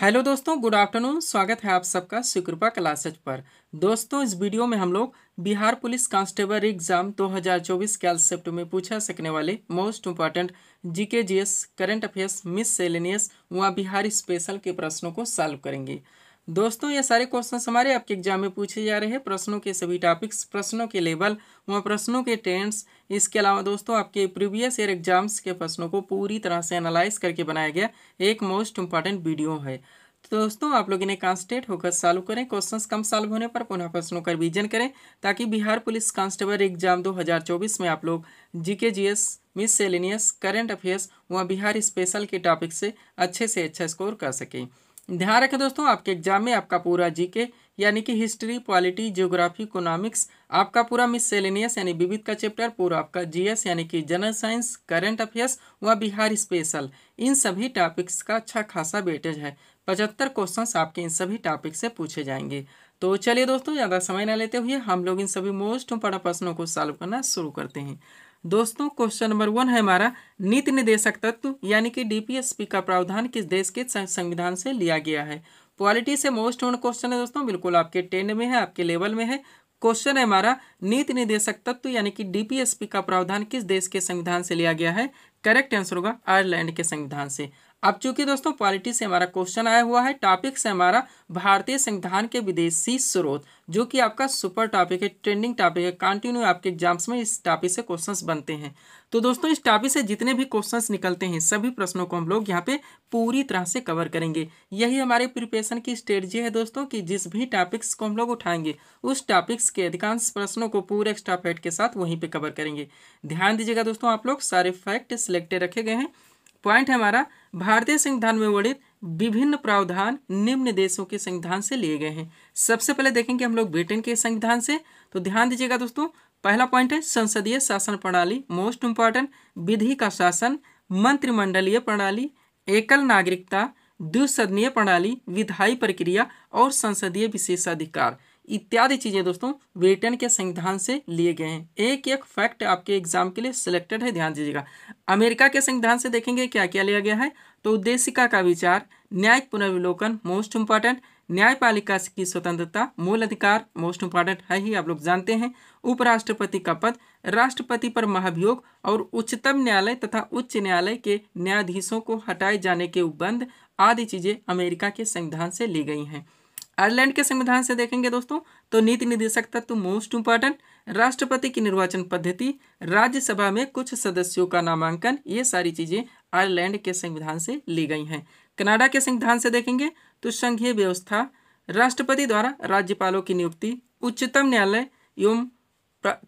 hello दोस्तों good afternoon स्वागत है आप सबका सुकृपा क्लासेज पर दोस्तों इस वीडियो में हम लोग बिहार पुलिस कांस्टेबल एग्जाम 2024 हज़ार चौबीस में पूछा सकने वाले most important GK GS current affairs miscellaneous व बिहार स्पेशल के प्रश्नों को सॉल्व करेंगे दोस्तों ये सारे क्वेश्चन हमारे आपके एग्जाम में पूछे जा रहे हैं प्रश्नों के सभी टॉपिक्स प्रश्नों के लेवल व प्रश्नों के टेंस इसके अलावा दोस्तों आपके प्रीवियस ईयर एग्जाम्स के प्रश्नों को पूरी तरह से एनालाइज करके बनाया गया एक मोस्ट इंपॉर्टेंट वीडियो है तो दोस्तों आप लोग इन्हें कॉन्स्टेंट होकर सॉल्व करें क्वेश्चंस कम सॉल्व होने पर पुनः प्रश्नों का रिवीजन करें ताकि बिहार पुलिस कांस्टेबल एग्जाम 2024 में आप लोग GK GS miscellaneous current affairs व बिहार स्पेशल के टॉपिक से अच्छे से अच्छा स्कोर कर सकें ध्यान रखें दोस्तों आपके एग्जाम में आपका पूरा जीके यानी कि हिस्ट्री पॉलिटी जियोग्राफी इकोनॉमिक्स आपका पूरा मिससेलेनियस यानी विविध का चैप्टर पूरा आपका जीएस यानी कि जनरल साइंस करंट अफेयर्स व बिहार स्पेशल इन सभी टॉपिक्स का अच्छा खासा वेटेज है पचहत्तर क्वेश्चंस आपके इन सभी टॉपिक से पूछे जाएंगे तो चलिए दोस्तों ज़्यादा समय ना लेते हुए हम लोग इन सभी मोस्ट इम्पोर्टेंट प्रश्नों को सॉल्व करना शुरू करते हैं दोस्तों क्वेश्चन नंबर वन है हमारा नीति निदेशक तत्व यानी कि डीपीएसपी का प्रावधान किस देश के संविधान से लिया गया है क्वालिटी से मोस्ट ऑन क्वेश्चन है दोस्तों बिल्कुल आपके टेन में है आपके लेवल में है क्वेश्चन है हमारा नीति निदेशक तत्व यानी कि डीपीएसपी का प्रावधान किस देश के संविधान से लिया गया है करेक्ट आंसर होगा आयरलैंड के संविधान से अब चूंकि दोस्तों पॉलिटी से हमारा क्वेश्चन आया हुआ है टॉपिक से हमारा भारतीय संविधान के विदेशी स्रोत जो कि आपका सुपर टॉपिक है ट्रेंडिंग टॉपिक है कंटिन्यू आपके एग्जाम्स में इस टॉपिक से क्वेश्चंस बनते हैं तो दोस्तों इस टॉपिक से जितने भी क्वेश्चंस निकलते हैं सभी प्रश्नों को हम लोग यहाँ पे पूरी तरह से कवर करेंगे यही हमारे प्रिपरेशन की स्ट्रेटजी है दोस्तों कि जिस भी टॉपिक्स को हम लोग उठाएंगे उस टॉपिक्स के अधिकांश प्रश्नों को पूरे एक्स्ट्रा फैक्ट के साथ वहीं पर कवर करेंगे ध्यान दीजिएगा दोस्तों आप लोग सारे फैक्ट सिलेक्टेड रखे गए हैं पॉइंट है हमारा भारतीय संविधान में वर्णित विभिन्न प्रावधान निम्न देशों के संविधान से लिए गए हैं सबसे पहले देखेंगे हम लोग ब्रिटेन के संविधान से तो ध्यान दीजिएगा दोस्तों पहला पॉइंट है संसदीय शासन प्रणाली मोस्ट इंपॉर्टेंट विधि का शासन मंत्रिमंडलीय प्रणाली एकल नागरिकता द्विसदनीय प्रणाली विधायी प्रक्रिया और संसदीय विशेषाधिकार इत्यादि चीज़ें दोस्तों ब्रिटेन के संविधान से लिए गए हैं एक एक फैक्ट आपके एग्जाम के लिए सिलेक्टेड है ध्यान दीजिएगा अमेरिका के संविधान से देखेंगे क्या क्या लिया गया है तो उद्देशिका का विचार न्यायिक पुनर्विलोकन मोस्ट इम्पॉर्टेंट न्यायपालिका की स्वतंत्रता मूल अधिकार मोस्ट इम्पॉर्टेंट है ही आप लोग जानते हैं उपराष्ट्रपति का पद राष्ट्रपति पर महाभियोग और उच्चतम न्यायालय तथा उच्च न्यायालय के न्यायाधीशों को हटाए जाने के उपबंध आदि चीज़ें अमेरिका के संविधान से ली गई हैं आयरलैंड के संविधान से देखेंगे दोस्तों तो नीति निदेशक तत्व मोस्ट इंपॉर्टेंट राष्ट्रपति की निर्वाचन पद्धति राज्यसभा में कुछ सदस्यों का नामांकन ये सारी चीजें आयरलैंड के संविधान से ली गई हैं कनाडा के संविधान से देखेंगे तो संघीय व्यवस्था राष्ट्रपति द्वारा राज्यपालों की नियुक्ति उच्चतम न्यायालय एवं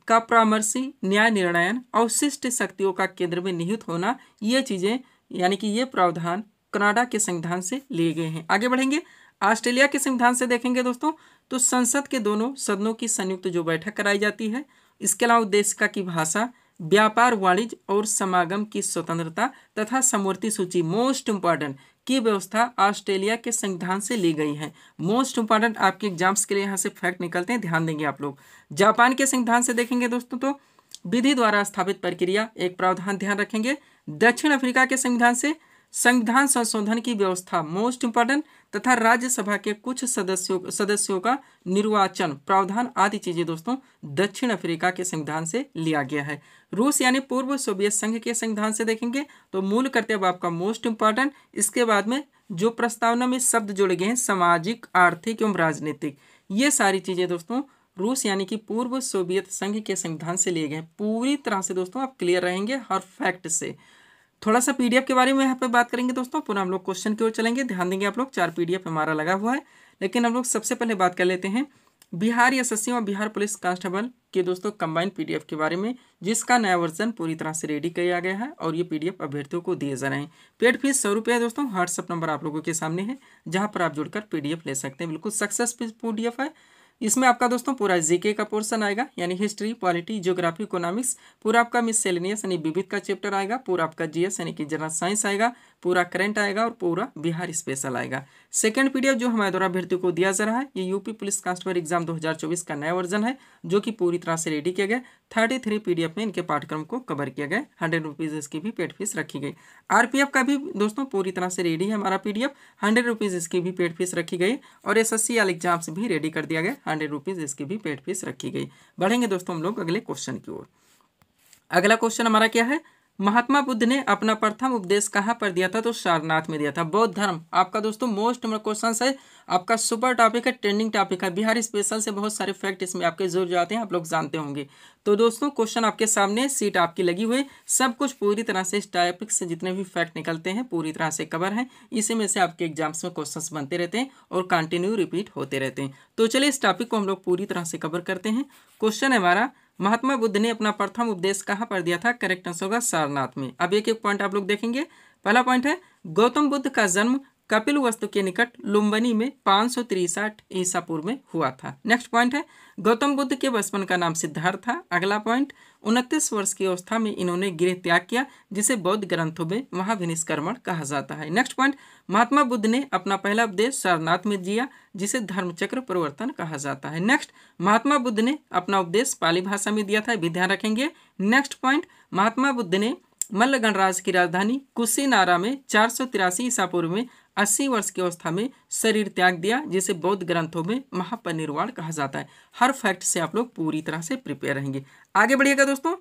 का परामर्शी न्याय निर्णयन अवशिष्ट शक्तियों का केंद्र में निहित होना ये चीजें यानी कि ये प्रावधान कनाडा के संविधान से लिए गए हैं आगे बढ़ेंगे ऑस्ट्रेलिया के संविधान से देखेंगे दोस्तों तो संसद के दोनों सदनों की संयुक्त जो बैठक कराई जाती है इसके अलावा देश का की भाषा व्यापार वाणिज्य और समागम की स्वतंत्रता तथा समूर्ति सूची मोस्ट इंपॉर्टेंट की व्यवस्था ऑस्ट्रेलिया के संविधान से ली गई है मोस्ट इंपॉर्टेंट आपके एग्जाम्स के लिए यहाँ से फैक्ट निकलते हैं ध्यान देंगे आप लोग जापान के संविधान से देखेंगे दोस्तों तो विधि द्वारा स्थापित प्रक्रिया एक प्रावधान ध्यान रखेंगे दक्षिण अफ्रीका के संविधान से संविधान संशोधन की व्यवस्था मोस्ट इंपॉर्टेंट तथा राज्यसभा के कुछ सदस्यों सदस्यों का निर्वाचन प्रावधान आदि चीजें दोस्तों दक्षिण अफ्रीका के संविधान से लिया गया है रूस यानी पूर्व सोवियत संघ के संविधान से देखेंगे तो मूल कर्तव्य आपका मोस्ट इंपॉर्टेंट इसके बाद में जो प्रस्तावना में शब्द जुड़ गए हैं सामाजिक आर्थिक एवं राजनीतिक ये सारी चीजें दोस्तों रूस यानी कि पूर्व सोवियत संघ के संविधान से लिए गए पूरी तरह से दोस्तों आप क्लियर रहेंगे हर फैक्ट से थोड़ा सा पीडीएफ के बारे में यहाँ पे बात करेंगे दोस्तों पुनः हम लोग क्वेश्चन की ओर चलेंगे ध्यान देंगे आप लोग चार पीडीएफ हमारा लगा हुआ है लेकिन हम लोग सबसे पहले बात कर लेते हैं बिहार एस और बिहार पुलिस कांस्टेबल के दोस्तों कंबाइन पीडीएफ के बारे में जिसका नया वर्जन पूरी तरह से रेडी किया गया है और ये पीडीएफ अभ्यर्थियों को दिए जा रहे हैं पेड फीस सौ रुपये है दोस्तों व्हाट्सअप नंबर आप लोगों के सामने है जहाँ पर आप जुड़कर पीडीएफ ले सकते हैं बिल्कुल सक्सेसफुल पीडीएफ है इसमें आपका दोस्तों पूरा जीके का पोर्सन आएगा यानी हिस्ट्री पॉलिटी ज्योग्राफी इकोनॉमिक्स पूरा आपका मिस सेलिनियस यानी विविध का चैप्टर आएगा पूरा आपका जीएस यानी कि जनरल साइंस आएगा पूरा करंट आएगा और पूरा बिहार स्पेशल आएगा सेकंड पीडीएफ जो हमारे द्वारा अभ्यर्थियों को दिया जा रहा है ये यूपी पुलिस कांस्टेबल एग्जाम 2024 का नया वर्जन है जो कि पूरी तरह से रेडी किया गया थर्टी थ्री पीडीएफ में इनके पाठ्यक्रम को कवर किया गया हंड्रेड रुपीज़ इसकी भी पेड फीस रखी गई आरपीएफ का भी दोस्तों पूरी तरह से रेडी है हमारा पीडीएफ हंड्रेड रुपीज़ इसकी भी पेड फीस रखी गई और एस एस एग्जाम्स भी रेडी कर दिया गया हंड्रेड रुपीज़ इसकी भी पेड फीस रखी गई बढ़ेंगे दोस्तों हम लोग अगले क्वेश्चन की ओर अगला क्वेश्चन हमारा क्या है महात्मा बुद्ध ने अपना प्रथम उपदेश कहाँ पर दिया था तो सारनाथ में दिया था बौद्ध धर्म आपका दोस्तों मोस्ट नंबर क्वेश्चन है आपका सुपर टॉपिक है ट्रेंडिंग टॉपिक है बिहार स्पेशल से बहुत सारे फैक्ट इसमें आपके जोर जाते हैं आप लोग जानते होंगे तो दोस्तों क्वेश्चन आपके सामने सीट आपकी लगी हुई सब कुछ पूरी तरह से इस टॉपिक से जितने भी फैक्ट निकलते हैं पूरी तरह से कवर हैं इसी में से आपके एग्जाम्स में क्वेश्चन बनते रहते हैं और कंटिन्यू रिपीट होते रहते हैं तो चलिए इस टॉपिक को हम लोग पूरी तरह से कवर करते हैं क्वेश्चन है हमारा महात्मा बुद्ध ने अपना प्रथम उपदेश कहाँ पर दिया था करेक्ट आंसर होगा सारनाथ में अब एक एक पॉइंट आप लोग देखेंगे पहला पॉइंट है गौतम बुद्ध का जन्म कपिल वस्तु के निकट लुम्बनी में पांच सौ तिरसठ ईसा पूर्व में हुआ था नेक्स्ट पॉइंट है गौतम बुद्ध के बचपन का नाम सिद्धार्थ था अगला पॉइंट उनतीस वर्ष की अवस्था में इन्होंने गृह त्याग किया जिसे बौद्ध ग्रंथों में महाभिनिष्कर्मण कहा जाता है नेक्स्ट पॉइंट महात्मा बुद्ध ने अपना पहला उपदेश सारनाथ में दिया जिसे धर्मचक्र प्रवर्तन कहा जाता है नेक्स्ट महात्मा बुद्ध ने अपना उपदेश पाली भाषा में दिया था भी ध्यान रखेंगे नेक्स्ट पॉइंट महात्मा बुद्ध ने मल्ल गणराज की राजधानी कुशीनारा में चार सौ तिरासी ईसा पूर्व में अस्सी वर्ष की अवस्था में शरीर त्याग दिया जिसे बौद्ध ग्रंथों में महापरिनिर्वाण कहा जाता है हर फैक्ट से आप लोग पूरी तरह से प्रिपेयर रहेंगे आगे बढ़िएगा दोस्तों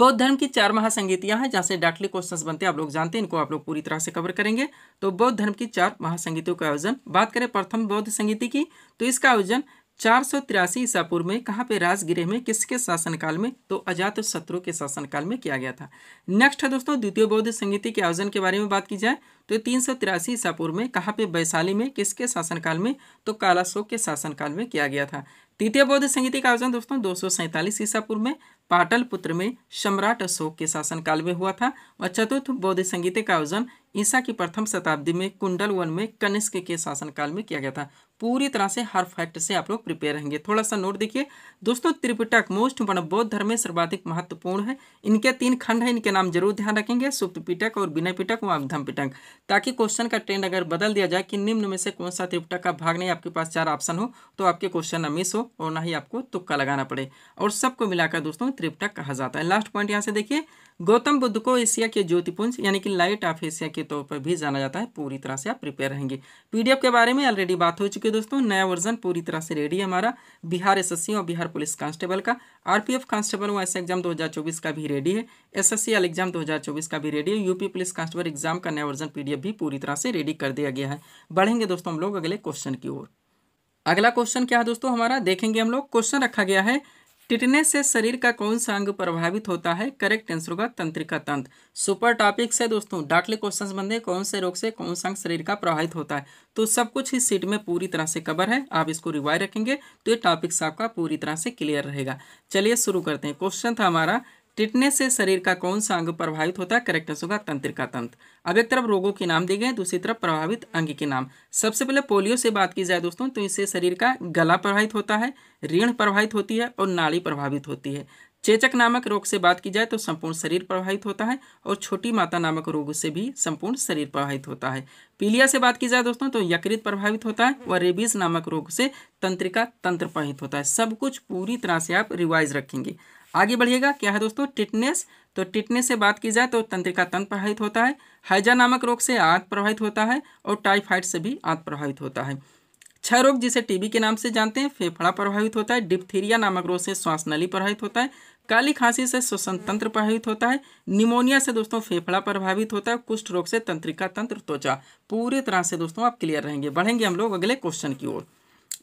बौद्ध धर्म की चार महासंगीतियां हैं जहाँ से डाटली क्वेश्चंस बनते हैं आप लोग जानते हैं इनको आप लोग पूरी तरह से कवर करेंगे तो बौद्ध धर्म की चार महासंगीतियों का आयोजन बात करें प्रथम बौद्ध संगीति की तो इसका आयोजन चार सौ तिरासी ईसापुर में कहाँ पे राजगिरह में किसके शासनकाल में तो अजात शत्रु के शासनकाल में किया गया था नेक्स्ट है दोस्तों द्वितीय बौद्ध संगीति के आयोजन के बारे में बात की जाए तो तीन सौ तिरासी ईसापुर में कहाँ पे वैशाली में किसके शासनकाल में तो कालाशोक के शासनकाल में किया गया था तृतीय बौद्ध संगीति का आयोजन दोस्तों दो सौ सैंतालीस ईसापुर में पाटलपुत्र में सम्राट अशोक के शासनकाल में हुआ था और चतुर्थ बौद्ध संगीति का आयोजन ईसा की प्रथम शताब्दी में कुंडल वन में कनिष्क के शासनकाल में किया गया था पूरी तरह से हर फैक्ट से आप लोग प्रिपेयर रहेंगे थोड़ा सा नोट देखिए दोस्तों त्रिपिटक मोस्ट वन बौद्ध धर्म में सर्वाधिक महत्वपूर्ण है इनके तीन खंड हैं इनके नाम जरूर ध्यान रखेंगे सुप्त पिटक और बिना पिटक व पिटक ताकि क्वेश्चन का ट्रेंड अगर बदल दिया जाए कि निम्न में से कौन सा त्रिपिटक का भाग नहीं आपके पास चार ऑप्शन हो तो आपके क्वेश्चन ना मिस हो और ना ही आपको तुक्का लगाना पड़े और सबको मिलाकर दोस्तों त्रिपिटक कहा जाता है लास्ट पॉइंट यहाँ से देखिए गौतम बुद्ध को एशिया के ज्योतिपुंज यानी कि लाइट ऑफ एशिया के तौर पर भी जाना जाता है पूरी तरह से आप प्रिपेयर रहेंगे पीडीएफ के बारे में ऑलरेडी बात हो चुकी है दोस्तों नया वर्जन पूरी तरह से रेडी है हमारा बिहार एसएससी और बिहार पुलिस कांस्टेबल का आरपीएफ कांस्टेबल वाइस एग्जाम दो का भी रेडी है एस एस एग्जाम दो का भी रेडी है यूपी पुलिस कांस्टेबल एग्जाम का नया वर्जन पी भी पूरी तरह से रेडी कर दिया गया है बढ़ेंगे दोस्तों हम लोग अगले क्वेश्चन की ओर अगला क्वेश्चन क्या है दोस्तों हमारा देखेंगे हम लोग क्वेश्चन रखा गया है टिटनेस से शरीर का कौन सा अंग प्रभावित होता है करेक्ट आंसर होगा तंत्रिका तंत्र सुपर टॉपिक से दोस्तों डाटले क्वेश्चन बंदे कौन से रोग से कौन सा अंग शरीर का प्रभावित होता है तो सब कुछ इस सीट में पूरी तरह से कवर है आप इसको रिवाइव रखेंगे तो ये टॉपिक्स आपका पूरी तरह से क्लियर रहेगा चलिए शुरू करते हैं क्वेश्चन था हमारा टिटनेस से शरीर का कौन सा अंग प्रभावित होता है करेक्ट आंसर होगा तंत्रिका तंत्र अब एक तरफ रोगों के नाम दिए गए दूसरी तरफ प्रभावित अंग के नाम सबसे पहले पोलियो से बात की जाए दोस्तों तो इससे शरीर का गला प्रभावित होता है ऋण प्रभावित होती है और नाड़ी प्रभावित होती है चेचक नामक रोग से बात की जाए तो संपूर्ण शरीर प्रभावित होता है और छोटी माता नामक रोग से भी संपूर्ण शरीर प्रभावित होता है पीलिया से बात की जाए दोस्तों तो यकृत प्रभावित होता है व रेबीज नामक रोग से तंत्रिका तंत्र प्रभावित होता है सब कुछ पूरी तरह से आप रिवाइज रखेंगे आगे बढ़िएगा क्या है दोस्तों टिटनेस तो टिटनेस से बात की जाए तो तंत्रिका तंत्र प्रभावित होता है हैजा नामक रोग से आंत प्रभावित होता है और टाइफाइड से भी आंत प्रभावित होता है छह रोग जिसे टीबी के नाम से जानते हैं फेफड़ा प्रभावित होता है डिप्थीरिया नामक रोग से श्वास नली प्रभावित होता है काली खांसी से श्वसन तंत्र प्रभावित होता है निमोनिया से दोस्तों फेफड़ा प्रभावित होता है कुष्ठ रोग से तंत्रिका तंत्र त्वचा पूरी तरह से दोस्तों आप क्लियर रहेंगे बढ़ेंगे हम लोग अगले क्वेश्चन की ओर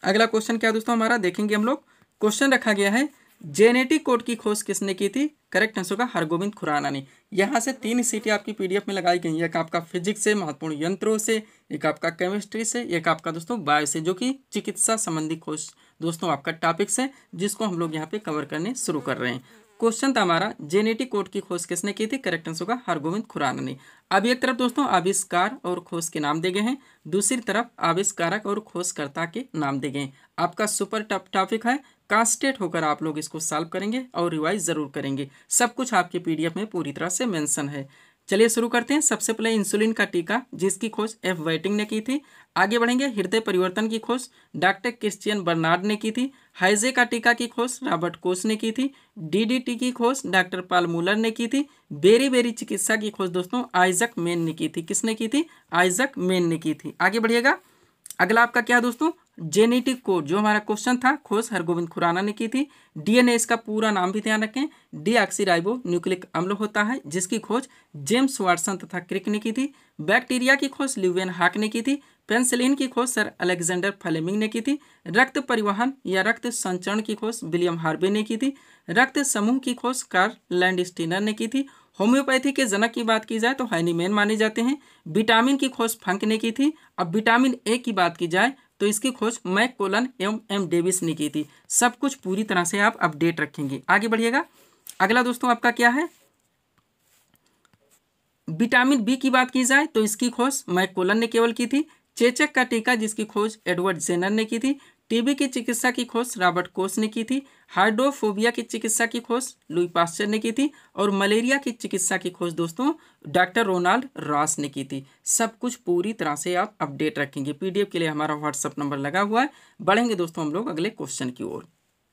अगला क्वेश्चन क्या दोस्तों हमारा देखेंगे हम लोग क्वेश्चन रखा गया है जेनेटिक कोड की खोज किसने की थी करेक्ट आंसर का हरगोविंद खुराना ने यहाँ से तीन सीटें आपकी पीडीएफ में लगाई गई एक आपका फिजिक्स से महत्वपूर्ण यंत्रों से एक आपका केमिस्ट्री से एक आपका दोस्तों बायो से जो कि चिकित्सा संबंधी खोज दोस्तों आपका टॉपिक्स है जिसको हम लोग यहाँ पे कवर करने शुरू कर रहे हैं क्वेश्चन था हमारा जेनेटिक कोड की खोज किसने की थी करेक्ट आंसर का हरगोविंद खुराना ने अब एक तरफ दोस्तों आविष्कार और खोज के नाम दे गए हैं दूसरी तरफ आविष्कारक और खोजकर्ता के नाम दे गए हैं आपका सुपर टॉपिक है कांस्टेट होकर आप लोग इसको सॉल्व करेंगे और रिवाइज ज़रूर करेंगे सब कुछ आपके पीडीएफ में पूरी तरह से मेंशन है चलिए शुरू करते हैं सबसे पहले इंसुलिन का टीका जिसकी खोज एफ वेटिंग ने की थी आगे बढ़ेंगे हृदय परिवर्तन की खोज डॉक्टर क्रिश्चियन बर्नार्ड ने की थी हाइजे का टीका की खोज रॉबर्ट कोस ने की थी डीडीटी की खोज डॉक्टर पाल मूलर ने की थी बेरी बेरी चिकित्सा की खोज दोस्तों आइजक मेन ने की थी किसने की थी आइजक मेन ने की थी आगे बढ़िएगा अगला आपका क्या दोस्तों जेनेटिक कोड जो हमारा क्वेश्चन था खोज हरगोविंद खुराना ने की थी डीएनए इसका पूरा नाम भी ध्यान रखें डी ऑक्सीराइबो न्यूक्लिक अम्ल होता है जिसकी खोज जेम्स वाटसन तथा क्रिक ने की थी बैक्टीरिया की खोज ल्यूवेन हाक ने की थी पेंसिलिन की खोज सर अलेक्जेंडर फ्लेमिंग ने की थी रक्त परिवहन या रक्त संचरण की खोज विलियम हार्बे ने की थी रक्त समूह की खोज कार्ल लैंड स्टीनर ने की थी होम्योपैथी के जनक की बात की जाए तो हैनीमैन माने जाते हैं विटामिन की खोज फंक ने की थी अब विटामिन ए की बात की जाए तो इसकी खोज मैक कोलन एवं एम डेविस ने की थी सब कुछ पूरी तरह से आप अपडेट रखेंगे आगे बढ़िएगा अगला दोस्तों आपका क्या है विटामिन बी की बात की जाए तो इसकी खोज मैक कोलन ने केवल की थी चेचक का टीका जिसकी खोज एडवर्ड जेनर ने की थी टीबी की चिकित्सा की खोज रॉबर्ट कोस ने की थी हाइड्रोफोबिया की चिकित्सा की खोज लुई पास्चर ने की थी और मलेरिया की चिकित्सा की खोज दोस्तों डॉक्टर रोनाल्ड रॉस ने की थी सब कुछ पूरी तरह से आप अपडेट रखेंगे पीडीएफ के लिए हमारा व्हाट्सअप नंबर लगा हुआ है बढ़ेंगे दोस्तों हम लोग अगले क्वेश्चन की ओर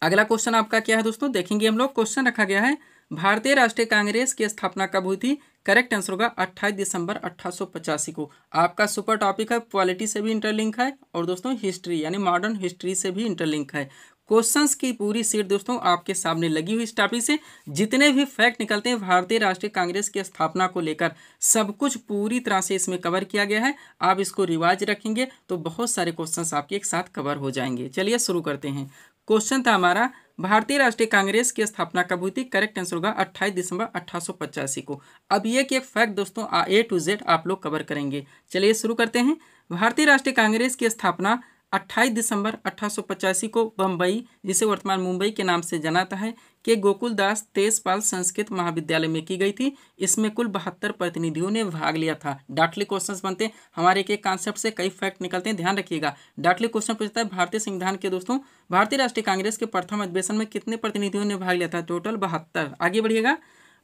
अगला क्वेश्चन आपका क्या है दोस्तों देखेंगे हम लोग क्वेश्चन रखा गया है भारतीय राष्ट्रीय कांग्रेस की स्थापना कब हुई थी करेक्ट आंसर होगा 28 दिसंबर अट्ठारह को आपका सुपर टॉपिक है पॉलिटी से भी इंटरलिंक है और दोस्तों हिस्ट्री यानी मॉडर्न हिस्ट्री से भी इंटरलिंक है क्वेश्चंस की पूरी सीट दोस्तों आपके सामने लगी हुई इस टॉपिक से जितने भी फैक्ट निकलते हैं भारतीय राष्ट्रीय कांग्रेस की स्थापना को लेकर सब कुछ पूरी तरह से इसमें कवर किया गया है आप इसको रिवाज रखेंगे तो बहुत सारे क्वेश्चंस आपके एक साथ कवर हो जाएंगे चलिए शुरू करते हैं क्वेश्चन था हमारा भारतीय राष्ट्रीय कांग्रेस की स्थापना कब हुई थी करेक्ट आंसर होगा 28 दिसंबर अट्ठारह को अब ये कि एक फैक्ट दोस्तों ए टू जेड आप लोग कवर करेंगे चलिए शुरू करते हैं भारतीय राष्ट्रीय कांग्रेस की स्थापना 28 दिसंबर अट्ठारह को बम्बई जिसे वर्तमान मुंबई के नाम से जाना है के गोकुलदास तेजपाल संस्कृत महाविद्यालय में की गई थी इसमें कुल बहत्तर प्रतिनिधियों ने भाग लिया था डाटली क्वेश्चन बनते हैं हमारे एक कॉन्सेप्ट से कई फैक्ट निकलते हैं ध्यान रखिएगा डाटली क्वेश्चन पूछता है भारतीय संविधान के दोस्तों भारतीय राष्ट्रीय कांग्रेस के प्रथम अधिवेशन में कितने प्रतिनिधियों ने भाग लिया था टोटल बहत्तर आगे बढ़िएगा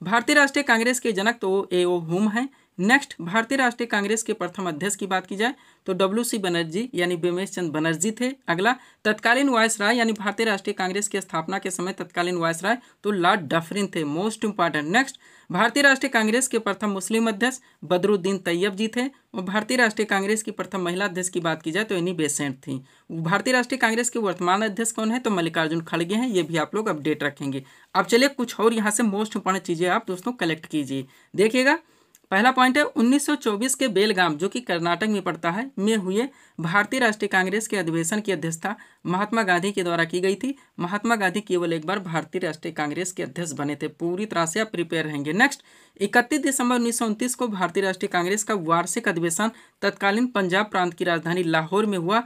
भारतीय राष्ट्रीय कांग्रेस के जनक तो ए ओ हुम है नेक्स्ट भारतीय राष्ट्रीय कांग्रेस के प्रथम अध्यक्ष की बात की जाए तो डब्ल्यू सी बनर्जी यानी बिमेश चंद बनर्जी थे अगला तत्कालीन वायस राय यानी भारतीय राष्ट्रीय कांग्रेस की स्थापना के समय तत्कालीन वायस राय तो लॉर्ड डफरिन थे मोस्ट इंपॉर्टेंट नेक्स्ट भारतीय राष्ट्रीय कांग्रेस के प्रथम मुस्लिम अध्यक्ष बदरुद्दीन तैयब जी थे और भारतीय राष्ट्रीय कांग्रेस की प्रथम महिला अध्यक्ष की बात की जाए तो इन्हीं बेसेंट थी भारतीय राष्ट्रीय कांग्रेस के वर्तमान अध्यक्ष कौन है तो मल्लिकार्जुन खड़गे हैं ये भी आप लोग अपडेट रखेंगे अब चलिए कुछ और यहाँ से मोस्ट इंपॉर्टेंट चीज़ें आप दोस्तों कलेक्ट कीजिए देखिएगा पहला पॉइंट है 1924 के बेलगाम जो कि कर्नाटक में पड़ता है में हुए भारतीय राष्ट्रीय कांग्रेस के अधिवेशन की अध्यक्षता महात्मा गांधी के द्वारा की गई थी महात्मा गांधी केवल एक बार भारतीय राष्ट्रीय कांग्रेस के अध्यक्ष बने थे पूरी तरह से आप प्रिपेयर रहेंगे नेक्स्ट इकतीस दिसंबर उन्नीस को भारतीय राष्ट्रीय कांग्रेस का वार्षिक अधिवेशन तत्कालीन पंजाब प्रांत की राजधानी लाहौर में हुआ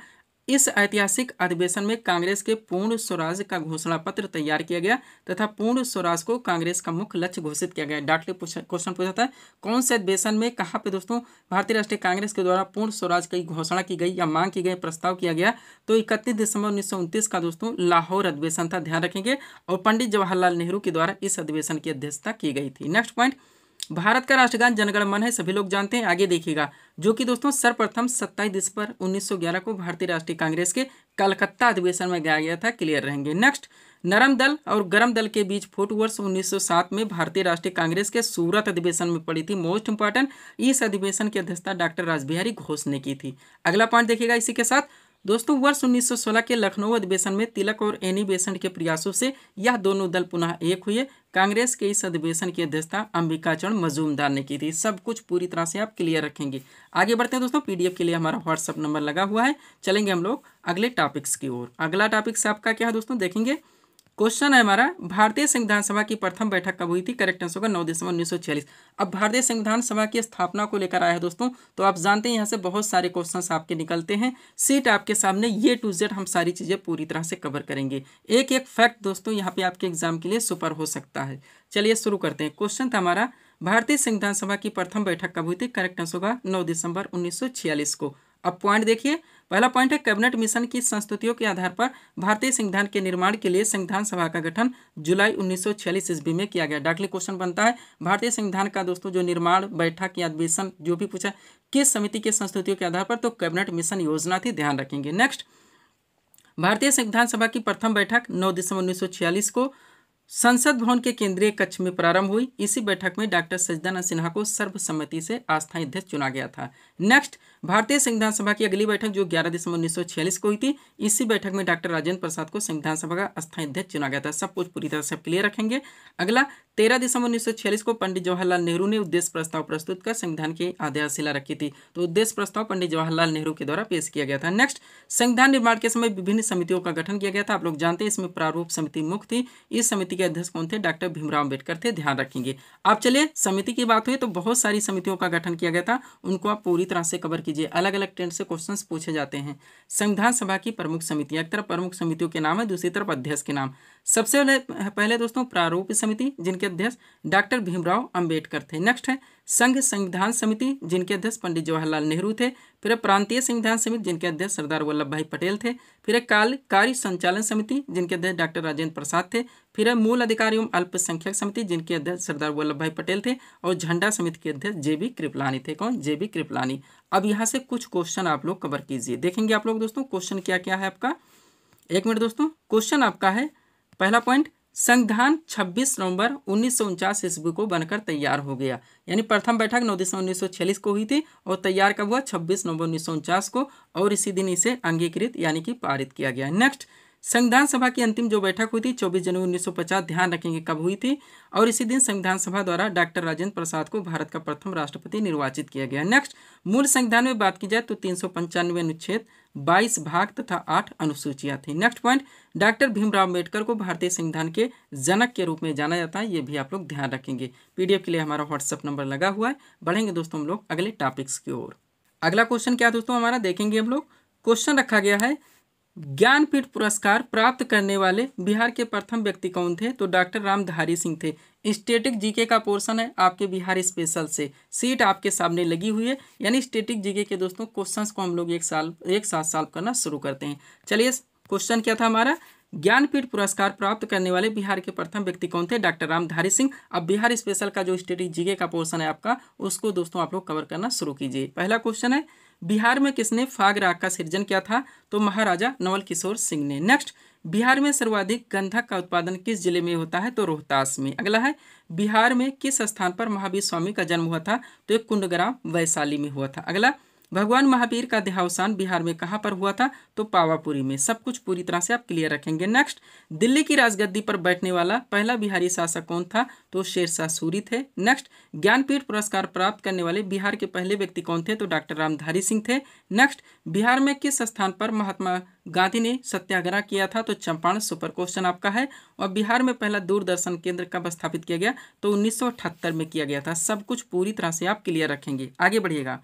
इस ऐतिहासिक अधिवेशन में कांग्रेस के पूर्ण स्वराज का घोषणा पत्र तैयार किया गया तथा पूर्ण स्वराज को कांग्रेस का मुख्य लक्ष्य घोषित किया गया डाट क्वेश्चन पूछा था कौन से अधिवेशन में कहाँ पे दोस्तों भारतीय राष्ट्रीय कांग्रेस के द्वारा पूर्ण स्वराज की घोषणा की गई या मांग की गई प्रस्ताव किया गया तो इकतीस दिसंबर उन्नीस का दोस्तों लाहौर अधिवेशन था ध्यान रखेंगे और पंडित जवाहरलाल नेहरू के द्वारा इस अधिवेशन की अध्यक्षता की गई थी नेक्स्ट पॉइंट भारत का राष्ट्रगान जनगणमन है सभी लोग जानते हैं आगे देखिएगा जो कि दोस्तों सर्वप्रथम 27 दिसंबर 1911 को भारतीय राष्ट्रीय कांग्रेस के कलकत्ता अधिवेशन में गाया गया था क्लियर रहेंगे नेक्स्ट नरम दल और गरम दल के बीच फुट वर्ष 1907 में भारतीय राष्ट्रीय कांग्रेस के सूरत अधिवेशन में पड़ी थी मोस्ट इंपॉर्टेंट इस अधिवेशन की अध्यक्षता डॉक्टर राजबिहारी घोष ने की थी अगला पॉइंट देखिएगा इसी के साथ दोस्तों वर्ष 1916 के लखनऊ अधिवेशन में तिलक और एनी बेसन के प्रयासों से यह दोनों दल पुनः एक हुए कांग्रेस के इस अधिवेशन की अध्यक्षता अंबिकाचरण मजूमदार ने की थी सब कुछ पूरी तरह से आप क्लियर रखेंगे आगे बढ़ते हैं दोस्तों पीडीएफ के लिए हमारा व्हाट्सअप नंबर लगा हुआ है चलेंगे हम लोग अगले टॉपिक्स की ओर अगला टॉपिक्स आपका क्या है दोस्तों देखेंगे क्वेश्चन है हमारा भारतीय संविधान सभा की प्रथम बैठक कब हुई थी करेक्ट आंसर होगा नौ दिसंबर उन्नीस सौ छियालीस अब भारतीय संविधान सभा की स्थापना को लेकर आया है दोस्तों तो आप जानते हैं यहाँ से बहुत सारे क्वेश्चन आपके निकलते हैं सीट आपके सामने ये टू जेड हम सारी चीज़ें पूरी तरह से कवर करेंगे एक एक फैक्ट दोस्तों यहाँ पे आपके एग्जाम के लिए सुपर हो सकता है चलिए शुरू करते हैं क्वेश्चन था हमारा भारतीय संविधान सभा की प्रथम बैठक कब हुई थी करेक्ट आंसर होगा नौ दिसंबर उन्नीस को अब पॉइंट देखिए पहला पॉइंट है कैबिनेट मिशन की संस्तुतियों के आधार पर भारतीय संविधान के निर्माण के लिए संविधान सभा का गठन जुलाई उन्नीस ईस्वी में किया गया डाकली क्वेश्चन बनता है भारतीय संविधान का दोस्तों जो निर्माण बैठक या अधिवेशन जो भी पूछा किस समिति के संस्तुतियों के आधार पर तो कैबिनेट मिशन योजना थी ध्यान रखेंगे नेक्स्ट भारतीय संविधान सभा की प्रथम बैठक नौ दिसंबर उन्नीस को संसद भवन के केंद्रीय कक्ष में प्रारंभ हुई इसी बैठक में डॉक्टर सजदानंद सिन्हा को सर्वसम्मति से अस्थायी अध्यक्ष चुना गया था नेक्स्ट भारतीय संविधान सभा की अगली बैठक जो 11 दिसंबर 1946 को हुई थी इसी बैठक में डॉक्टर राजेंद्र प्रसाद को संविधान सभा का स्थायी अध्यक्ष चुना गया था सब कुछ पूरी तरह से क्लियर रखेंगे अगला 13 दिसंबर 1946 को पंडित जवाहरलाल नेहरू ने उद्देश्य प्रस्ताव प्रस्तुत कर संविधान की आधारशिला रखी थी तो उद्देश्य प्रस्ताव पंडित जवाहरलाल नेहरू के द्वारा पेश किया गया था नेक्स्ट संविधान निर्माण के समय विभिन्न समितियों का गठन किया गया था आप लोग जानते हैं इसमें प्रारूप समिति मुख्य थी इस समिति के अध्यक्ष कौन थे डॉक्टर भीमराव अम्बेडकर थे ध्यान रखेंगे आप चलिए समिति की बात हुई तो बहुत सारी समितियों का गठन किया गया था उनको आप पूरी तरह से कवर कीजिए अलग अलग ट्रेंड से क्वेश्चंस पूछे जाते हैं संविधान सभा की प्रमुख समितियाँ एक तरफ प्रमुख समितियों के नाम है दूसरी तरफ अध्यक्ष के नाम सबसे पहले पहले दोस्तों प्रारूप समिति जिनके अध्यक्ष डॉक्टर भीमराव अंबेडकर थे नेक्स्ट है संघ संविधान समिति जिनके अध्यक्ष पंडित जवाहरलाल नेहरू थे फिर प्रांतीय संविधान समिति जिनके अध्यक्ष सरदार वल्लभ भाई पटेल थे फिर काल कार्य संचालन समिति जिनके अध्यक्ष डॉक्टर राजेंद्र प्रसाद थे फिर मूल अधिकारी एवं अल्पसंख्यक समिति जिनके अध्यक्ष सरदार वल्लभ भाई पटेल थे और झंडा समिति के अध्यक्ष जे बी कृपलानी थे कौन जे बी कृपलानी अब यहाँ से कुछ क्वेश्चन आप लोग कवर कीजिए देखेंगे आप लोग दोस्तों क्वेश्चन क्या क्या है आपका एक मिनट दोस्तों क्वेश्चन आपका है पहला पॉइंट संविधान 26 नवंबर उन्नीस ईस्वी को बनकर तैयार हो गया यानी प्रथम बैठक नौ दिसंबर उन्नीस को हुई थी और तैयार कब हुआ 26 नवंबर उन्नीस को और इसी दिन इसे अंगीकृत यानी कि पारित किया गया नेक्स्ट संविधान सभा की अंतिम जो बैठक हुई थी 24 जनवरी 1950 ध्यान रखेंगे कब हुई थी और इसी दिन संविधान सभा द्वारा डॉक्टर राजेंद्र प्रसाद को भारत का प्रथम राष्ट्रपति निर्वाचित किया गया नेक्स्ट मूल संविधान में बात की जाए तो तीन अनुच्छेद बाईस भाग तथा आठ अनुसूचियां थी next point doctor Bhimrao Ambedkar को भारतीय संविधान के जनक के रूप में जाना जाता है ये भी आप लोग ध्यान रखेंगे पीडीएफ के लिए हमारा व्हाट्सअप नंबर लगा हुआ है बढ़ेंगे दोस्तों हम लोग अगले टॉपिक्स की ओर अगला क्वेश्चन क्या दोस्तों हमारा देखेंगे हम लोग क्वेश्चन रखा गया है ज्ञानपीठ पुरस्कार प्राप्त करने वाले बिहार के प्रथम व्यक्ति कौन थे तो डॉक्टर रामधारी सिंह थे स्टेटिक जीके का पोर्शन है आपके बिहार स्पेशल से सीट आपके सामने लगी हुई है यानी स्टेटिक जीके के दोस्तों क्वेश्चंस को हम लोग एक साल एक साथ सॉल्व करना शुरू करते हैं चलिए क्वेश्चन क्या था हमारा ज्ञानपीठ पुरस्कार प्राप्त करने वाले बिहार के प्रथम व्यक्ति कौन थे डॉक्टर रामधारी सिंह अब बिहार स्पेशल का जो स्टेटिक जीके का पोर्सन है आपका उसको दोस्तों आप लोग कवर करना शुरू कीजिए पहला क्वेश्चन है बिहार में किसने फाग राग का सृजन किया था तो महाराजा नवल किशोर सिंह ने नेक्स्ट बिहार में सर्वाधिक गंधक का उत्पादन किस जिले में होता है तो रोहतास में अगला है बिहार में किस स्थान पर महावीर स्वामी का जन्म हुआ था तो एक कुंडग्राम वैशाली में हुआ था अगला भगवान महावीर का देहावसान बिहार में कहाँ पर हुआ था तो पावापुरी में सब कुछ पूरी तरह से आप क्लियर रखेंगे नेक्स्ट दिल्ली की राजगद्दी पर बैठने वाला पहला बिहारी शासक कौन था तो शेरशाह सूरी थे नेक्स्ट ज्ञानपीठ पुरस्कार प्राप्त करने वाले बिहार के पहले व्यक्ति कौन थे तो डॉक्टर रामधारी सिंह थे नेक्स्ट बिहार में किस स्थान पर महात्मा गांधी ने सत्याग्रह किया था तो चंपारण सुपर क्वेश्चन आपका है और बिहार में पहला दूरदर्शन केंद्र कब स्थापित किया गया तो उन्नीस में किया गया था सब कुछ पूरी तरह से आप क्लियर रखेंगे आगे बढ़िएगा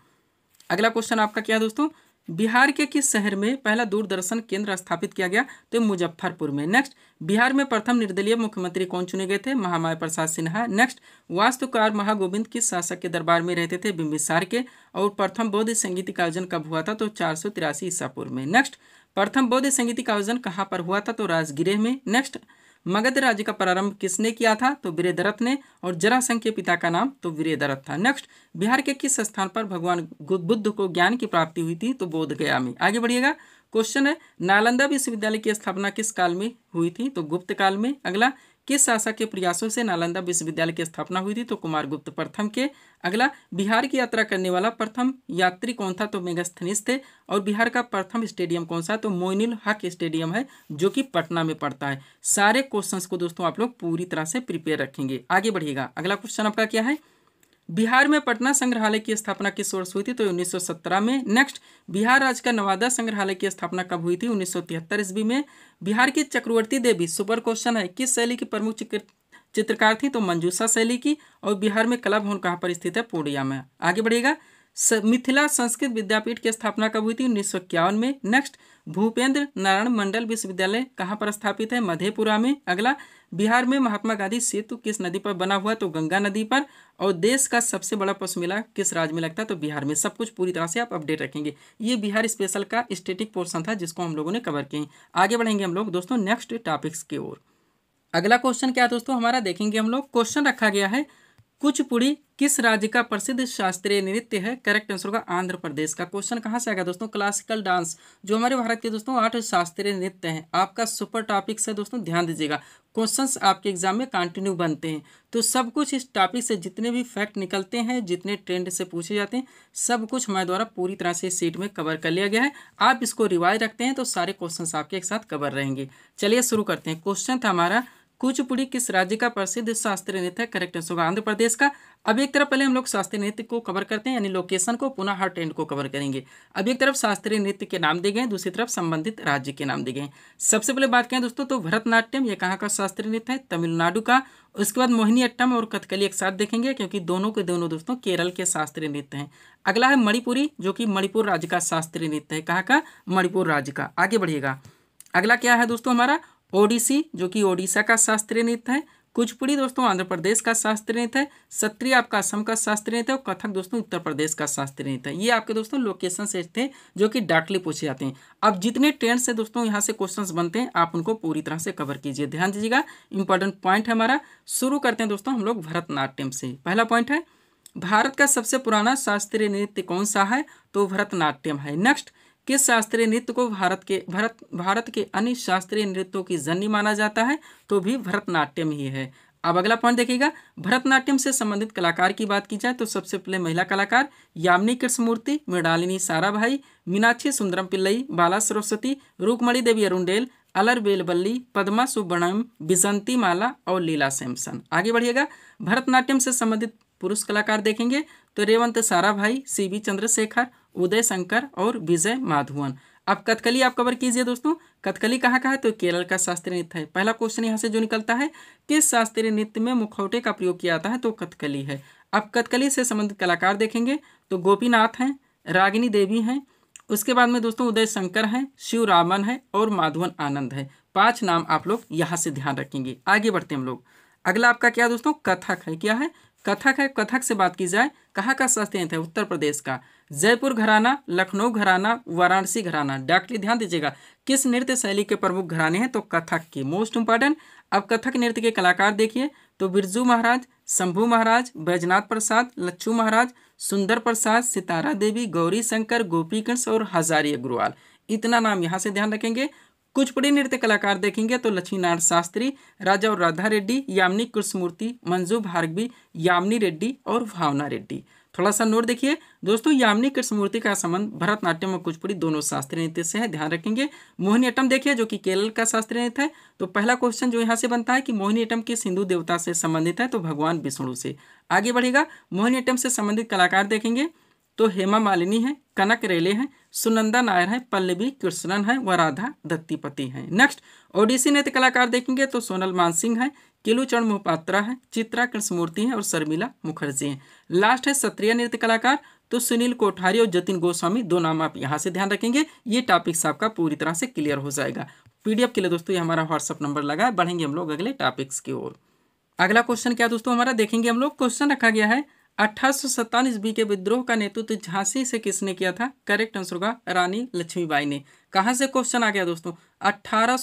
अगला क्वेश्चन आपका क्या है दोस्तों बिहार के किस शहर में पहला दूरदर्शन केंद्र स्थापित किया गया तो मुजफ्फरपुर में नेक्स्ट बिहार में प्रथम निर्दलीय मुख्यमंत्री कौन चुने गए थे महामाया प्रसाद सिन्हा नेक्स्ट वास्तुकार महागोविंद किस शासक के दरबार में रहते थे बिंबिसार के और प्रथम बौद्ध संगीत का आयोजन कब हुआ था तो चार सौ तिरासी ईसापुर में नेक्स्ट प्रथम बौद्ध संगीतिक का आयोजन कहाँ पर हुआ था तो राजगृह में नेक्स्ट मगध राज्य का प्रारंभ किसने किया था तो वीरेदरथ ने और जरासंघ के पिता का नाम तो वीरेदरथ था नेक्स्ट बिहार के किस स्थान पर भगवान बुद्ध को ज्ञान की प्राप्ति हुई थी तो बोध गया में आगे बढ़िएगा क्वेश्चन है नालंदा विश्वविद्यालय की स्थापना किस काल में हुई थी तो गुप्त काल में अगला किस शासक के प्रयासों से नालंदा विश्वविद्यालय की स्थापना हुई थी तो कुमार गुप्त प्रथम के अगला बिहार की यात्रा करने वाला प्रथम यात्री कौन था तो मेगास्थनिस थे और बिहार का प्रथम स्टेडियम कौन सा तो मोइनुल हक स्टेडियम है जो कि पटना में पड़ता है सारे क्वेश्चंस को दोस्तों आप लोग पूरी तरह से प्रिपेयर रखेंगे आगे बढ़िएगा अगला क्वेश्चन आपका क्या है बिहार में पटना संग्रहालय की स्थापना किस वर्ष हुई थी तो 1917 में नेक्स्ट बिहार राज्य का नवादा संग्रहालय की स्थापना कब हुई थी 1973 ईस्वी में बिहार की चक्रवर्ती देवी सुपर क्वेश्चन है किस शैली की प्रमुख चित्रकार थी तो मंजूषा शैली की और बिहार में कला भवन कहाँ पर स्थित है पूर्णिया में आगे बढ़ेगा मिथिला संस्कृत विद्यापीठ की स्थापना कब हुई थी उन्नीस में नेक्स्ट भूपेंद्र नारायण मंडल विश्वविद्यालय कहाँ पर स्थापित है मधेपुरा में अगला बिहार में महात्मा गांधी सेतु किस नदी पर बना हुआ तो गंगा नदी पर और देश का सबसे बड़ा पशु मेला किस राज्य में लगता है तो बिहार में सब कुछ पूरी तरह से आप अपडेट रखेंगे ये बिहार स्पेशल का स्टेटिक पोर्सन था जिसको हम लोगों ने कवर किए आगे बढ़ेंगे हम लोग दोस्तों नेक्स्ट टॉपिक्स की ओर अगला क्वेश्चन क्या है दोस्तों हमारा देखेंगे हम लोग क्वेश्चन रखा गया है कुचपुड़ी किस राज्य का प्रसिद्ध शास्त्रीय नृत्य है करेक्ट आंसर होगा आंध्र प्रदेश का क्वेश्चन कहाँ से आएगा दोस्तों क्लासिकल डांस जो हमारे भारत के दोस्तों आठ शास्त्रीय नृत्य हैं आपका सुपर टॉपिक्स है दोस्तों ध्यान दीजिएगा क्वेश्चंस आपके एग्जाम में कंटिन्यू बनते हैं तो सब कुछ इस टॉपिक से जितने भी फैक्ट निकलते हैं जितने ट्रेंड से पूछे जाते हैं सब कुछ हमारे द्वारा पूरी तरह से सीट में कवर कर लिया गया है आप इसको रिवाइज रखते हैं तो सारे क्वेश्चन आपके एक साथ कवर रहेंगे चलिए शुरू करते हैं क्वेश्चन था हमारा कुचपुड़ी किस राज्य का प्रसिद्ध शास्त्रीय नृत्य है करेक्ट आंसर होगा आंध्र प्रदेश का अब एक तरफ पहले हम लोग शास्त्रीय नृत्य को कवर करते हैं यानी लोकेशन को पुनः हर ट्रेंड को कवर करेंगे अब एक तरफ शास्त्रीय नृत्य के नाम दिए गए दूसरी तरफ संबंधित राज्य के नाम दिए गए सबसे पहले बात करें दोस्तों तो भरतनाट्यम ये कहाँ का शास्त्रीय नृत्य है तमिलनाडु का उसके बाद मोहिनी अट्टम और कथकली एक साथ देखेंगे क्योंकि दोनों के दोनों दोस्तों केरल के शास्त्रीय नृत्य हैं अगला है मणिपुरी जो कि मणिपुर राज्य का शास्त्रीय नृत्य है कहाँ का मणिपुर राज्य का आगे बढ़िएगा अगला क्या है दोस्तों हमारा ओडिसी जो कि ओडिशा का शास्त्रीय नृत्य है कुचपुड़ी दोस्तों आंध्र प्रदेश का शास्त्रीय नृत्य है सत्री आपका असम का शास्त्रीय नृत्य है और कथक दोस्तों उत्तर प्रदेश का शास्त्रीय नृत्य है ये आपके दोस्तों लोकेशन से थे जो कि डायरेक्टली पूछे जाते हैं अब जितने ट्रेंड्स से दोस्तों यहाँ से क्वेश्चंस बनते हैं आप उनको पूरी तरह से कवर कीजिए ध्यान दीजिएगा इंपॉर्टेंट पॉइंट है हमारा शुरू करते हैं दोस्तों हम लोग भरतनाट्यम से पहला पॉइंट है भारत का सबसे पुराना शास्त्रीय नृत्य कौन सा है तो भरतनाट्यम है नेक्स्ट किस शास्त्रीय नृत्य को भारत के भरत भारत के अन्य शास्त्रीय नृत्यों की जननी माना जाता है तो भी भरतनाट्यम ही है अब अगला पॉइंट देखिएगा भरतनाट्यम से संबंधित कलाकार की बात की जाए तो सबसे पहले महिला कलाकार यामिनी कृष्णमूर्ति मृणालिनी साराभाई मीनाक्षी सुंदरम पिल्लई बाला सरस्वती रूकमणि देवी अरुणेल अलर बेलबल्ली पद्मा सुब्रणम बिजंती माला और लीला सैमसन आगे बढ़िएगा भरतनाट्यम से संबंधित पुरुष कलाकार देखेंगे तो रेवंत साराभाई सी बी चंद्रशेखर उदय शंकर और विजय माधवन अब कथकली आप कवर कीजिए दोस्तों कथकली कहाँ का है तो केरल का शास्त्रीय नृत्य है पहला क्वेश्चन यहाँ से जो निकलता है किस शास्त्रीय नृत्य में मुखौटे का प्रयोग किया जाता है तो कथकली है अब कथकली से संबंधित कलाकार देखेंगे तो गोपीनाथ हैं रागिनी देवी हैं उसके बाद में दोस्तों उदय शंकर हैं शिव रामन है और माधवन आनंद है पांच नाम आप लोग यहाँ से ध्यान रखेंगे आगे बढ़ते हम लोग अगला आपका क्या दोस्तों कथक है क्या है कथक है कथक से बात की जाए कहाँ का संस्थान है उत्तर प्रदेश का जयपुर घराना लखनऊ घराना वाराणसी घराना डायरेक्टली ध्यान दीजिएगा किस नृत्य शैली के प्रमुख घराने हैं तो कथक के मोस्ट इंपॉर्टेंट अब कथक नृत्य के कलाकार देखिए तो बिरजू महाराज शंभू महाराज बैजनाथ प्रसाद लच्छू महाराज सुंदर प्रसाद सितारा देवी गौरी शंकर गोपीकृष्ण और हजारी अग्रवाल इतना नाम यहाँ से ध्यान रखेंगे कुचपुड़ी नृत्य कलाकार देखेंगे तो लक्ष्मीनारायण शास्त्री राजा और राधा रेड्डी यामिनी कृष्णमूर्ति मंजू भार्गवी यामिनी रेड्डी और भावना रेड्डी थोड़ा सा नोट देखिए दोस्तों यामिनी कृष्णमूर्ति का संबंध भरतनाट्यम और कुचपुड़ी दोनों शास्त्रीय नृत्य से है ध्यान रखेंगे अटम देखिए जो कि केरल का शास्त्रीय नृत्य है तो पहला क्वेश्चन जो यहाँ से बनता है कि मोहिनीअटम किस हिंदू देवता से संबंधित है तो भगवान विष्णु से आगे बढ़ेगा अटम से संबंधित कलाकार देखेंगे तो हेमा मालिनी है कनक रेले हैं सुनंदा नायर हैं पल्लवी कृष्णन है व राधा दत्तीपति हैं नेक्स्ट ओडिसी नृत्य कलाकार देखेंगे तो सोनल मानसिंह है किलूचरण मोहपात्रा है चित्रा कृष्णमूर्ति हैं और शर्मिला मुखर्जी हैं लास्ट है सत्रिया नृत्य कलाकार तो सुनील कोठारी और जतिन गोस्वामी दो नाम आप यहाँ से ध्यान रखेंगे ये टॉपिक्स आपका पूरी तरह से क्लियर हो जाएगा पीडीएफ के लिए दोस्तों ये हमारा व्हाट्सअप नंबर लगा है बढ़ेंगे हम लोग अगले टॉपिक्स की ओर अगला क्वेश्चन क्या दोस्तों हमारा देखेंगे हम लोग क्वेश्चन रखा गया है अठारह ईस्वी के विद्रोह का नेतृत्व झांसी से किसने किया था करेक्ट आंसर होगा रानी लक्ष्मीबाई ने कहा से क्वेश्चन आ गया दोस्तों अट्ठारह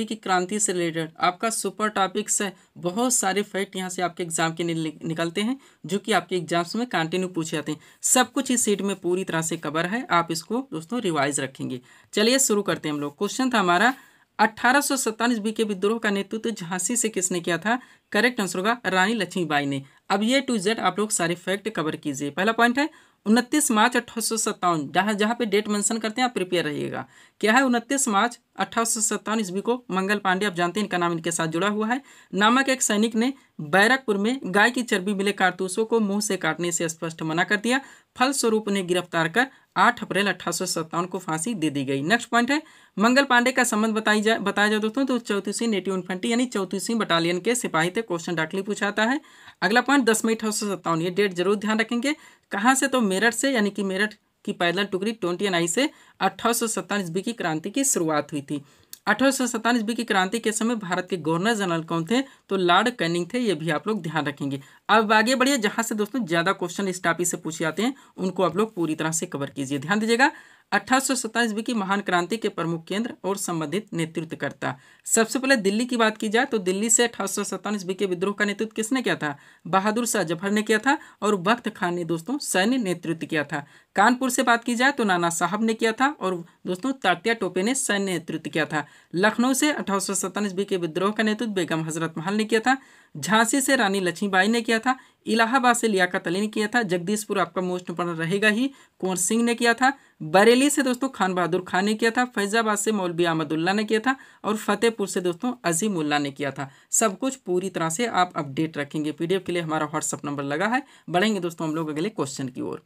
बी की क्रांति से रिलेटेड आपका सुपर टॉपिक्स है बहुत सारे फैक्ट यहाँ से आपके एग्जाम के निकलते हैं जो कि आपके एग्जाम्स में कंटिन्यू पूछे जाते हैं सब कुछ इस सीट में पूरी तरह से कवर है आप इसको दोस्तों रिवाइज रखेंगे चलिए शुरू करते हैं हम लोग क्वेश्चन था हमारा अठारह सौ के विद्रोह का नेतृत्व तो झांसी से किसने किया था करेक्ट आंसर होगा रानी लक्ष्मीबाई ने अब ये टू जेड आप लोग सारे फैक्ट कवर कीजिए पहला पॉइंट है उनतीस मार्च अठारह जहाँ जहाँ पे डेट मेंशन करते हैं आप प्रिपेयर रहिएगा क्या है उनतीस मार्च अठारह ईस्वी को मंगल पांडे आप जानते हैं इनका नाम इनके साथ जुड़ा हुआ है नामक एक सैनिक ने बैरकपुर में गाय की चर्बी मिले कारतूसों को मुंह से काटने से स्पष्ट मना कर दिया फलस्वरूप उन्हें गिरफ्तार कर 8 अप्रैल अठारह को फांसी दे दी गई नेक्स्ट पॉइंट है मंगल पांडे का संबंध बताई जाए बताया जाए दोस्तों तो चौतीसवीं नेटिव इन्फेंट्री यानी चौतीसवीं बटालियन के सिपाही थे क्वेश्चन डाकली पूछाता है अगला पॉइंट दस मई अठारह ये डेट जरूर ध्यान रखेंगे कहाँ से तो मेरठ से यानी कि मेरठ की पैदल टुकड़ी ट्वेंटी एन आई से अट्ठारह सौ की क्रांति की शुरुआत हुई थी अठारह सौ की क्रांति के समय भारत के गवर्नर जनरल कौन थे तो लॉर्ड कैनिंग थे ये भी आप लोग ध्यान रखेंगे अब आगे बढ़िए जहाँ से दोस्तों ज़्यादा क्वेश्चन इस टॉपिक से पूछे जाते हैं उनको आप लोग पूरी तरह से कवर कीजिए ध्यान दीजिएगा अठारह सौ की महान क्रांति के प्रमुख केंद्र और संबंधित नेतृत्व करता सबसे पहले दिल्ली की बात की जाए तो दिल्ली से अठारह सौ के विद्रोह का नेतृत्व किसने किया था बहादुर शाह जफर ने किया था और वक्त खान ने दोस्तों सैन्य नेतृत्व किया था कानपुर से बात की जाए तो नाना साहब ने किया था और दोस्तों तात्या टोपे ने सैन्य नेतृत्व किया था लखनऊ से अठारह सौ के विद्रोह का नेतृत्व बेगम हजरत महल ने किया था झांसी से रानी लक्ष्मीबाई ने किया था इलाहाबाद से लियाकत अली ने किया था जगदीशपुर आपका मोस्ट इंपॉर्टेंट रहेगा ही कुंवर सिंह ने किया था बरेली से दोस्तों खान बहादुर खान ने किया था फैजाबाद से मौलवी अहमदुल्ला ने किया था और फतेहपुर से दोस्तों अजीमुल्ला ने किया था सब कुछ पूरी तरह से आप अपडेट रखेंगे पीडीएफ के लिए हमारा व्हाट्सअप नंबर लगा है बढ़ेंगे दोस्तों हम लोग अगले क्वेश्चन की ओर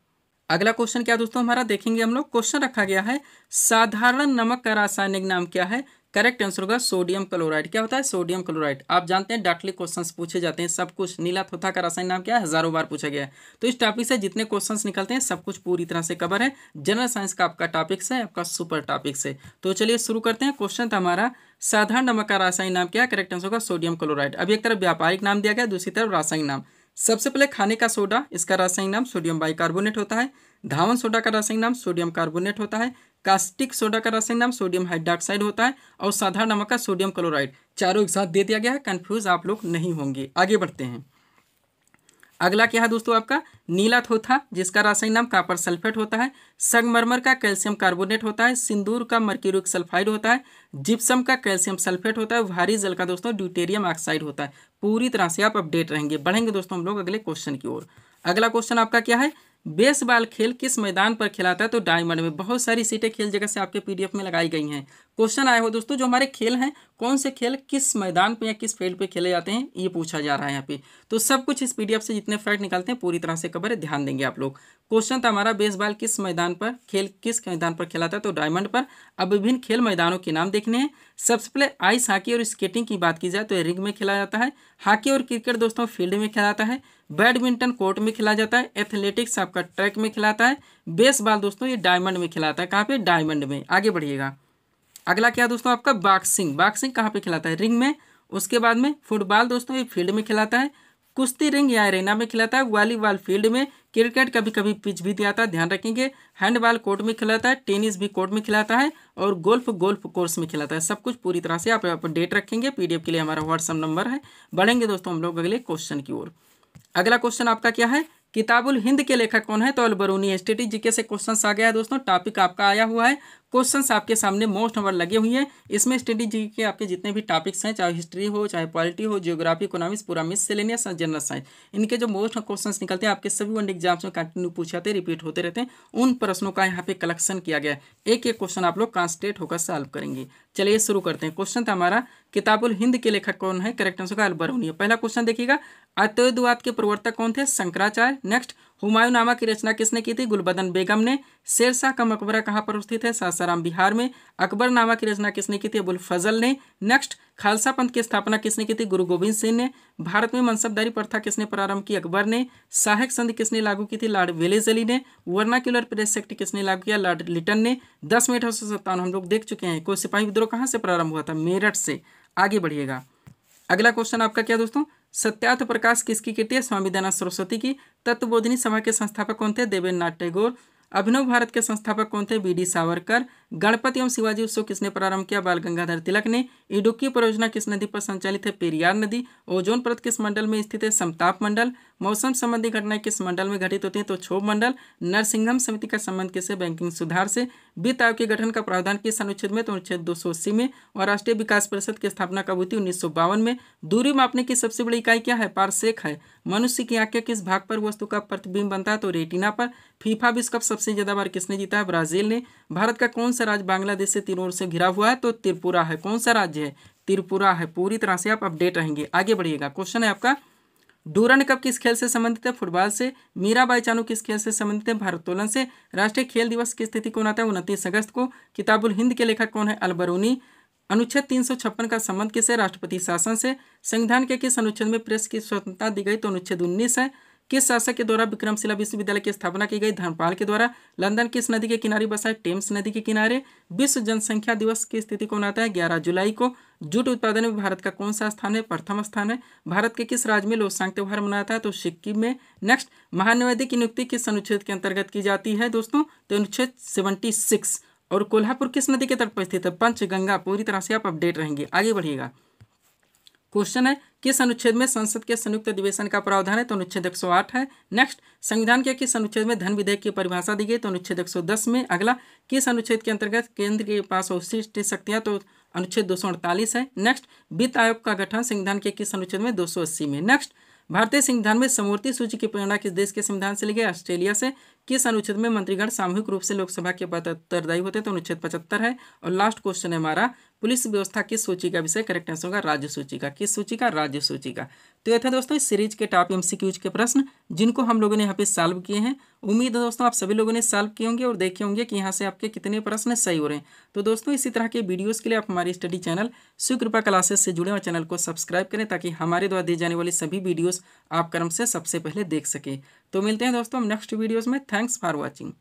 अगला क्वेश्चन क्या दोस्तों हमारा देखेंगे हम लोग क्वेश्चन रखा गया है साधारण नमक का रासायनिक नाम क्या है करेक्ट आंसर होगा सोडियम क्लोराइड क्या होता है सोडियम क्लोराइड आप जानते हैं डाटली क्वेश्चन पूछे जाते हैं सब कुछ नीला थोथा का रासायनिक नाम क्या है हजारों बार पूछा गया है तो इस टॉपिक से जितने क्वेश्चंस निकलते हैं सब कुछ पूरी तरह से कवर है जनरल साइंस का आपका टॉपिक्स है आपका सुपर टॉपिक्स है तो चलिए शुरू करते हैं क्वेश्चन था हमारा साधारण नमक का रासायनिक नाम क्या करेक्ट आंसर होगा सोडियम क्लोराइड अभी एक तरफ व्यापारिक नाम दिया गया दूसरी तरफ रासायनिक नाम सबसे पहले खाने का सोडा इसका रासायनिक नाम सोडियम बाइकार्बोनेट होता है धावन सोडा का रासायनिक नाम सोडियम कार्बोनेट होता है कास्टिक सोडा का रासायनिक नाम सोडियम हाइड्रोक्साइड होता है और साधारण नमक का सोडियम क्लोराइड चारों एक साथ दे दिया गया है कन्फ्यूज आप लोग नहीं होंगे आगे बढ़ते हैं अगला क्या है दोस्तों आपका नीला थोथा जिसका रासायनिक नाम कापर सल्फेट होता है संगमरमर का कैल्शियम कार्बोनेट होता है सिंदूर का मर्क्यूरिक सल्फाइड होता है जिप्सम का कैल्शियम सल्फेट होता है भारी जल का दोस्तों ड्यूटेरियम ऑक्साइड होता है पूरी तरह से आप अपडेट रहेंगे बढ़ेंगे दोस्तों हम लोग अगले क्वेश्चन की ओर अगला क्वेश्चन आपका क्या है बेसबॉल खेल किस मैदान पर खेलाता है तो डायमंड में बहुत सारी सीटें खेल जगह से आपके पीडीएफ में लगाई गई हैं क्वेश्चन आए हो दोस्तों जो हमारे खेल हैं कौन से खेल किस मैदान पे या किस फील्ड पे खेले जाते हैं ये पूछा जा रहा है यहाँ पे तो सब कुछ इस पीडीएफ से जितने फैक्ट निकालते हैं पूरी तरह से कवर है ध्यान देंगे आप लोग क्वेश्चन था हमारा बेसबॉल किस मैदान पर खेल किस मैदान पर खेला है तो डायमंड पर अब विभिन्न खेल मैदानों के नाम देखने हैं सबसे पहले आइस हॉकी और स्केटिंग की बात की जाए तो रिंग में खेला जाता है हॉकी और क्रिकेट दोस्तों फील्ड में खेला जाता है बैडमिंटन कोर्ट में खेला जाता है एथलेटिक्स आपका ट्रैक में खिलाता है बेसबॉल दोस्तों ये डायमंड में खिलाता है कहाँ पे डायमंड में आगे बढ़िएगा अगला क्या दोस्तों आपका बॉक्सिंग बॉक्सिंग कहाँ पे खिलाता है रिंग में उसके बाद में फुटबॉल दोस्तों ये फील्ड में खिलाता है कुश्ती रिंग या एरेना में खिलाता है वॉलीबॉल फील्ड में क्रिकेट कभी कभी पिच भी दिया था ध्यान रखेंगे हैंडबॉल कोर्ट में खिलाता है टेनिस भी कोर्ट में खिलाता है और गोल्फ गोल्फ कोर्स में खिलाता है सब कुछ पूरी तरह से आप अपडेट रखेंगे पीडीएफ के लिए हमारा व्हाट्सअप नंबर है बढ़ेंगे दोस्तों हम लोग अगले क्वेश्चन की ओर अगला क्वेश्चन आपका क्या है किताबुल हिंद के लेखक कौन है तो अलबरूनी एस टी टी के से क्वेश्चन आ गया है दोस्तों टॉपिक आपका आया हुआ है क्वेश्चंस आपके सामने मोस्ट नंबर लगे हुए हैं इसमें स्टडी जी के आपके जितने भी टॉपिक्स हैं चाहे हिस्ट्री हो चाहे पॉलिटी हो जियोग्राफी इकोनॉमिक्स पूरा मिस सेलेनियस जनरल साइंस इनके जो मोस्ट क्वेश्चन निकलते हैं आपके सभी वन एग्जाम्स में कंटिन्यू पूछे जाते रिपीट होते रहते हैं उन प्रश्नों का यहाँ पे कलेक्शन किया गया एक एक क्वेश्चन आप लोग कॉन्स्टेट होकर सॉल्व करेंगे चलिए शुरू करते हैं क्वेश्चन था हमारा किताबुल हिंद के लेखक कौन है करेक्ट आंसर का अलबरूनी पहला क्वेश्चन देखिएगा अत्यवाद के प्रवर्तक कौन थे शंकराचार्य नेक्स्ट हुमायूं नामा की रचना किसने की थी गुलबदन बेगम ने शेरशाह का मकबरा कहाँ पर स्थित है सासाराम बिहार में अकबर नामा की रचना किसने की थी अबुल फजल ने नेक्स्ट खालसा पंथ की स्थापना किसने की थी गुरु गोविंद सिंह ने भारत में मनसबदारी प्रथा किसने प्रारंभ की अकबर ने सहायक संधि किसने लागू की थी लॉर्ड वेलेज अली ने वर्नाक्यूलर प्रेस एक्ट किसने लागू किया लॉर्ड लिटन ने दस मई अठारह हम लोग देख चुके हैं कोई सिपाही विद्रोह कहाँ से प्रारंभ हुआ था मेरठ से आगे बढ़िएगा अगला क्वेश्चन आपका क्या दोस्तों सत्यार्थ प्रकाश किसकी कृति है स्वामी दयानंद सरस्वती की तत्वबोधिनी सभा के संस्थापक कौन थे देवेंद्रनाथ टैगोर अभिनव भारत के संस्थापक कौन थे बी डी सावरकर गणपति एवं शिवाजी उत्सव किसने प्रारंभ किया बाल गंगाधर तिलक ने इडुक्की परियोजना किस नदी पर संचालित है पेरियार नदी ओजोन परत किस मंडल में स्थित है समताप मंडल मौसम संबंधी घटनाएं किस मंडल में घटित होती हैं तो क्षोभ मंडल नरसिंहम समिति का संबंध किस बैंकिंग सुधार से वित्त आयोग के गठन का प्रावधान किस अनुच्छेद में तो अनुच्छेद दो में और राष्ट्रीय विकास परिषद की स्थापना कब हुई थी उन्नीस में दूरी मापने की सबसे बड़ी इकाई क्या है पारसेक है मनुष्य की आंखें किस भाग पर वस्तु का प्रतिबिंब बनता है तो रेटिना पर फीफा विश्व कप सबसे ज्यादा बार किसने जीता है ब्राजील ने भारत का कौन सा राज्य बांग्लादेश से तीनों ओर से घिरा हुआ है तो त्रिपुरा है कौन सा राज्य है त्रिपुरा है पूरी तरह से आप अपडेट रहेंगे आगे बढ़िएगा क्वेश्चन है आपका डूरन कप किस खेल से संबंधित है फुटबॉल से मीराबाई चानू किस खेल से संबंधित है भारत्तोलन से राष्ट्रीय खेल दिवस की स्थिति कौन आता है उनतीस अगस्त को किताबुल हिंद के लेखक कौन है अलबरूनी अनुच्छेद तीन सौ छप्पन का संबंध किसे राष्ट्रपति शासन से संविधान के किस अनुच्छेद में प्रेस की स्वतंत्रता दी गई तो अनुच्छेद उन्नीस है किस शासक के द्वारा विक्रमशिला विश्वविद्यालय की स्थापना की गई धर्मपाल के द्वारा लंदन किस नदी के किनारे बसा है टेम्स नदी के किनारे विश्व जनसंख्या दिवस की स्थिति को मनाता है ग्यारह जुलाई को जूट उत्पादन में भारत का कौन सा स्थान है प्रथम स्थान है भारत के किस राज्य में लोकसांग त्यौहार मनाता है तो सिक्किम में नेक्स्ट महान्यायवादी की नियुक्ति किस अनुच्छेद के अंतर्गत की जाती है दोस्तों तो अनुच्छेद सेवेंटी सिक्स और कोल्हापुर किस नदी के तट पर स्थित है पंचगंगा पूरी तरह से आप अपडेट रहेंगे आगे बढ़िएगा क्वेश्चन है किस अनुच्छेद में संसद के संयुक्त अधिवेशन का प्रावधान है तो अनुच्छेद 108 है नेक्स्ट संविधान के किस अनुच्छेद में धन विधेयक की परिभाषा दी गई तो अनुच्छेद 110 में अगला किस अनुच्छेद के अंतर्गत केंद्र के पास अवशिष्ट शक्तियां तो अनुच्छेद दो है नेक्स्ट वित्त आयोग का गठन संविधान के किस अनुच्छेद में दो में नेक्स्ट भारतीय संविधान में समूर्ति सूची की प्रेरणा किस देश के संविधान से ली गई ऑस्ट्रेलिया से किस अनुच्छेद में मंत्रीगण सामूहिक रूप से लोकसभा के पद उत्तरदायी होते हैं तो अनुच्छेद पचहत्तर है और लास्ट क्वेश्चन है हमारा पुलिस व्यवस्था किस सूची का विषय करेक्ट आंसर होगा राज्य सूची का किस सूची का राज्य सूची का तो ये था दोस्तों इस सीरीज के टॉप एम के प्रश्न जिनको हम लोगों ने यहाँ पे सॉल्व किए हैं उम्मीद है दोस्तों आप सभी लोगों ने सॉल्व किए होंगे और देखे होंगे कि यहाँ से आपके कितने प्रश्न सही हो रहे हैं तो दोस्तों इसी तरह के वीडियोज़ के लिए आप हमारे स्टडी चैनल सुकृपा क्लासेस से जुड़े और चैनल को सब्सक्राइब करें ताकि हमारे द्वारा दी जाने वाली सभी वीडियोज़ आप क्रम से सबसे पहले देख सकें तो मिलते हैं दोस्तों नेक्स्ट वीडियोज़ में थैंक्स फॉर वॉचिंग